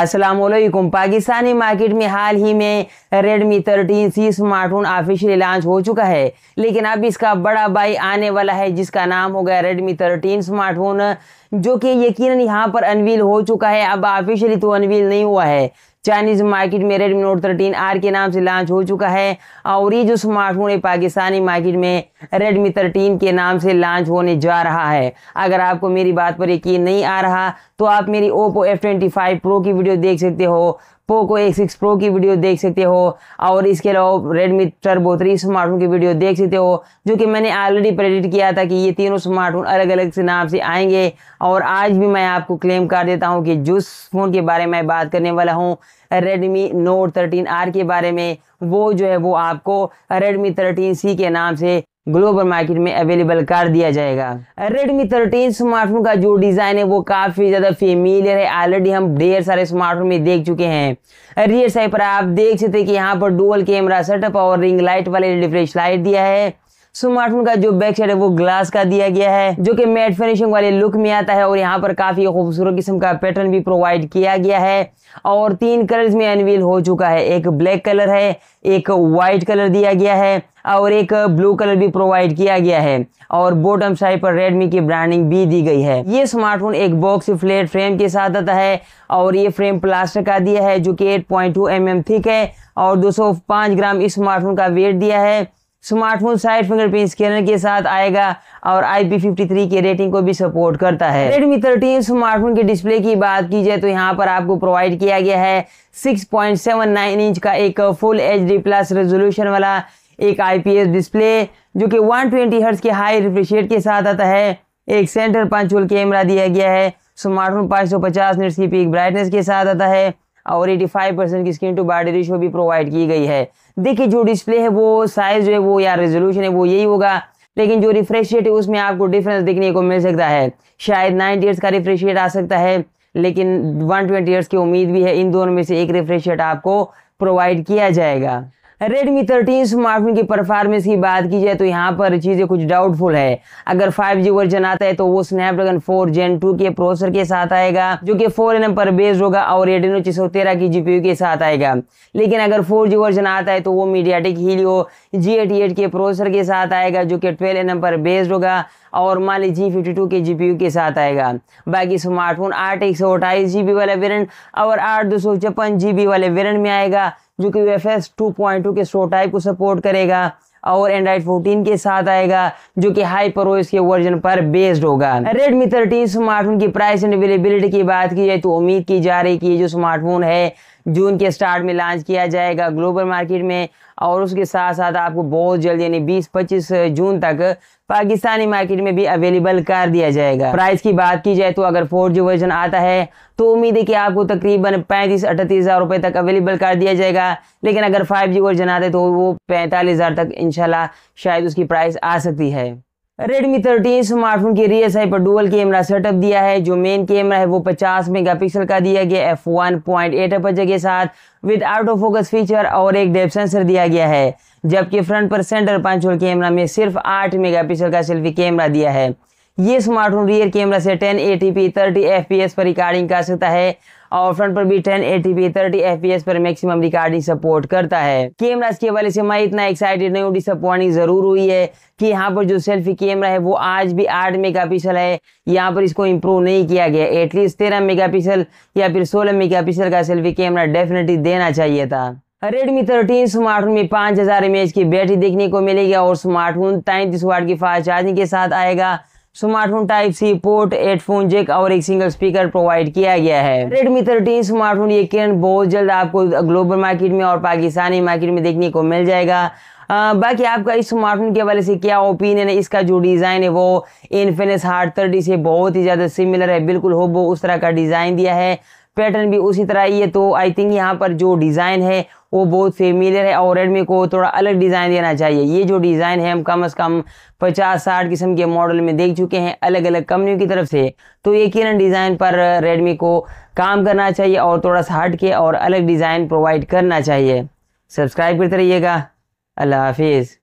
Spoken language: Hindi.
असलम पाकिस्तानी मार्केट में हाल ही में Redmi 13C smartphone officially launch हो चुका है लेकिन अब इसका बड़ा भाई आने वाला है जिसका नाम होगा Redmi 13 स्मार्टफोन जो कि यकीनन यहाँ पर अनवील हो चुका है अब ऑफिशियली तो अनवील नहीं हुआ है चाइनीज़ मार्केट में रेडमी नोट थर्टीन आर के नाम से लॉन्च हो चुका है और ये जो स्मार्टफोन है पाकिस्तानी मार्केट में रेडमी थर्टीन के नाम से लॉन्च होने जा रहा है अगर आपको मेरी बात पर यकीन नहीं आ रहा तो आप मेरी Oppo F twenty five pro की वीडियो देख सकते हो ओप्पो को एक सिक्स प्रो की वीडियो देख सकते हो और इसके अलावा रेडमी टर्बो थ्री स्मार्टफोन की वीडियो देख सकते हो जो कि मैंने ऑलरेडी प्रेडिक्ट किया था कि ये तीनों स्मार्टफोन अलग अलग से नाम से आएंगे और आज भी मैं आपको क्लेम कर देता हूँ कि जिस फ़ोन के बारे में बात करने वाला हूँ रेडमी नोट थर्टीन आर के बारे में वो जो है वो आपको रेडमी थर्टीन सी के नाम से ग्लोबल मार्केट में अवेलेबल कर दिया जाएगा रेडमी थर्टीन स्मार्टफोन का जो डिज़ाइन है वो काफ़ी ज़्यादा फेमिलियर है ऑलरेडी हम ढेर सारे स्मार्टफोन में देख चुके हैं रियर साइड पर आप देख सकते हैं कि यहाँ पर डुअल कैमरा सेटअप और रिंग लाइट वाले रिफ्रेश लाइट दिया है स्मार्टफोन का जो बैक साइड है वो ग्लास का दिया गया है जो कि मैट फिनिशिंग वाले लुक में आता है और यहाँ पर काफी खूबसूरत किस्म का पैटर्न भी प्रोवाइड किया गया है और तीन कलर्स में अनवील हो चुका है एक ब्लैक कलर है एक व्हाइट कलर दिया गया है और एक ब्लू कलर भी प्रोवाइड किया गया है और बॉटम साइड पर रेडमी की ब्रांडिंग भी दी गई है ये स्मार्टफोन एक बॉक्स फ्लेट फ्रेम के साथ आता है और ये फ्रेम प्लास्टिक का दिया है जो कि 8.2 पॉइंट mm थिक है और 205 ग्राम इस स्मार्टफोन का वेट दिया है स्मार्टफोन साइड फिंगरप्रिंट स्कैनर के साथ आएगा और IP53 की रेटिंग को भी सपोर्ट करता है Redmi 13 स्मार्टफोन के डिस्प्ले की बात की जाए तो यहाँ पर आपको प्रोवाइड किया गया है 6.79 इंच का एक full H D plus resolution वाला एक आईपीएस डिस्प्ले जो कि 120 ट्वेंटी के हाई रिफ्रेश के साथ आता है एक सेंटर पाँच वोल्ट कैमरा दिया गया है स्मार्टफोन 550 सौ की पीक ब्राइटनेस के साथ आता है और 85 परसेंट की स्क्रीन टू बॉडी रिशो भी प्रोवाइड की गई है देखिए जो डिस्प्ले है वो साइज जो है वो या रेजोल्यूशन है वो यही होगा लेकिन जो रिफ्रेशिएट है उसमें आपको डिफरेंस देखने को मिल सकता है शायद नाइनटी ईयर्स का रिफ्रेश आ सकता है लेकिन वन ट्वेंटी की उम्मीद भी है इन दोनों में से एक रिफ्रेश आपको प्रोवाइड किया जाएगा रेडमी थर्टीन स्मार्टफोन की परफॉर्मेंस की बात की जाए तो यहाँ पर चीज़ें कुछ डाउटफुल है अगर फाइव जी वर्जन आता है तो वो स्नैपड्रैगन फोर जेन टू के प्रोसेसर के साथ आएगा जो कि फोर एन पर बेस्ड होगा और रेडिनो छह की जीपी के साथ आएगा लेकिन अगर फोर जी वर्जन आता है तो वो MediaTek Helio G eighty eight के प्रोसेसर के साथ आएगा जो कि ट्वेल्व एन पर बेस्ड होगा और मान लीजिए फिफ्टी टू के जी पी यू के साथ आएगा बाकी स्मार्टफोन आठ एक सौ अट्ठाईस जी बी वाला वेरियंट और आठ दो सौ छप्पन जी बी वाले वेरियंट में आएगा जो कि F S two point two के सो टाइप को सपोर्ट करेगा और एंड्राइड 14 के साथ आएगा जो कि हाई प्रोस इसके वर्जन पर बेस्ड होगा रेडमी थर्टीन स्मार्टफोन की प्राइस एंड अवेलेबिलिटी की बात की जाए तो उम्मीद की जा रही है कि ये जो स्मार्टफोन है जून के स्टार्ट में लॉन्च किया जाएगा ग्लोबल मार्केट में और उसके साथ साथ आपको बहुत जल्द यानी बीस पच्चीस जून तक पाकिस्तानी मार्केट में भी अवेलेबल कर दिया जाएगा प्राइस की बात की जाए तो अगर फोर जी वर्जन आता है तो उम्मीद है कि आपको तकरीबन पैंतीस अड़तीस हज़ार रुपये तक अवेलेबल कर दिया जाएगा लेकिन अगर फाइव जी वर्जन आता है तो वो पैंतालीस हज़ार तक इनशाला शायद उसकी प्राइस आ सकती है Redmi 13 स्मार्टफोन के रियर साइड पर डुअल कैमरा सेटअप दिया है जो मेन कैमरा है वो 50 मेगापिक्सल का दिया गया एफ वन पॉइंट एट के साथ with out of focus feature और एक डेप सेंसर दिया गया है जबकि फ्रंट पर सेंटर पांच कैमरा में सिर्फ 8 मेगापिक्सल का सेल्फी कैमरा दिया है ये स्मार्टफोन रियर कैमरा से 1080p 30fps पर रिकॉर्डिंग कर सकता है और फ्रंट पर भी 1080p 30fps पर मैक्सिमम रिकॉर्डिंग सपोर्ट करता है कैमरा के वाले से मैं इतना एक्साइटेड नहीं हूँ डिसअपॉइंटिंग जरूर हुई है कि यहाँ पर जो सेल्फी कैमरा है वो आज भी आठ मेगा है यहाँ पर इसको इम्प्रूव नहीं किया गया एटलीस्ट तेरह मेगा या फिर सोलह मेगा का सेल्फी कैमरा डेफिनेटली देना चाहिए था रेडमी 13 स्मार्टफोन में 5000 हजार की बैटरी देखने को मिलेगी और स्मार्टफोन तैंतीस वाट की फास्ट चार्जिंग के साथ आएगा smartphone type C port headphone jack और एक सिंगल स्पीकर प्रोवाइड किया गया है रेडमी थर्टीन स्मार्टफोन ये किरण बहुत जल्द आपको ग्लोबल मार्केट में और पाकिस्तानी मार्केट में देखने को मिल जाएगा आ, बाकी आपका इस स्मार्टफोन के हवाले से क्या ओपिनियन है इसका जो डिज़ाइन है वो इनफिनिस हार्ट थर्टी से बहुत ही ज़्यादा सिमिलर है बिल्कुल हो वो उस तरह का डिज़ाइन दिया है पैटर्न भी उसी तरह ही है तो आई थिंक यहाँ पर जो डिज़ाइन है वो बहुत फेमिलियर है और रेडमी को थोड़ा अलग डिज़ाइन देना चाहिए ये जो डिज़ाइन है हम कम से कम 50-60 किस्म के मॉडल में देख चुके हैं अलग अलग कंपनियों की तरफ से तो ये किरण डिज़ाइन पर रेडमी को काम करना चाहिए और थोड़ा सा हट के और अलग डिज़ाइन प्रोवाइड करना चाहिए सब्सक्राइब करते रहिएगा अल्लाह हाफिज़